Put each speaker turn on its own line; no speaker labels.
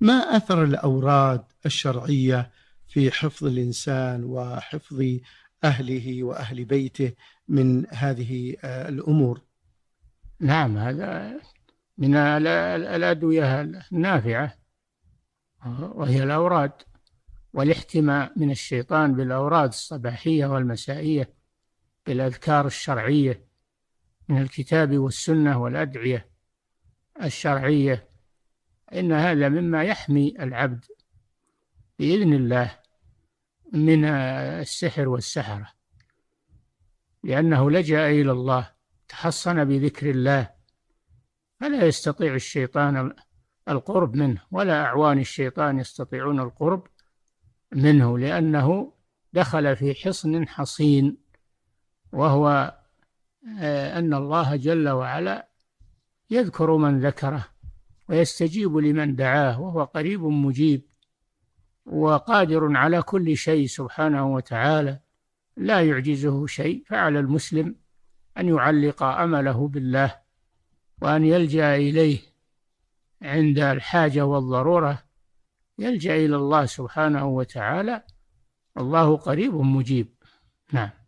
ما اثر الاوراد الشرعيه في حفظ الانسان وحفظ اهله واهل بيته من هذه آه، الامور
نعم هذا من الادويه النافعه وهي الاوراد والاحتماء من الشيطان بالاوراد الصباحيه والمسائيه بالاذكار الشرعيه من الكتاب والسنه والادعيه الشرعيه فإن هذا مما يحمي العبد بإذن الله من السحر والسحرة لأنه لجأ إلى الله تحصن بذكر الله فلا يستطيع الشيطان القرب منه ولا أعوان الشيطان يستطيعون القرب منه لأنه دخل في حصن حصين وهو آه، أن الله جل وعلا يذكر من ذكره ويستجيب لمن دعاه وهو قريب مجيب وقادر على كل شيء سبحانه وتعالى لا يعجزه شيء فعلى المسلم أن يعلق أمله بالله وأن يلجأ إليه عند الحاجة والضرورة يلجأ إلى الله سبحانه وتعالى والله قريب مجيب نعم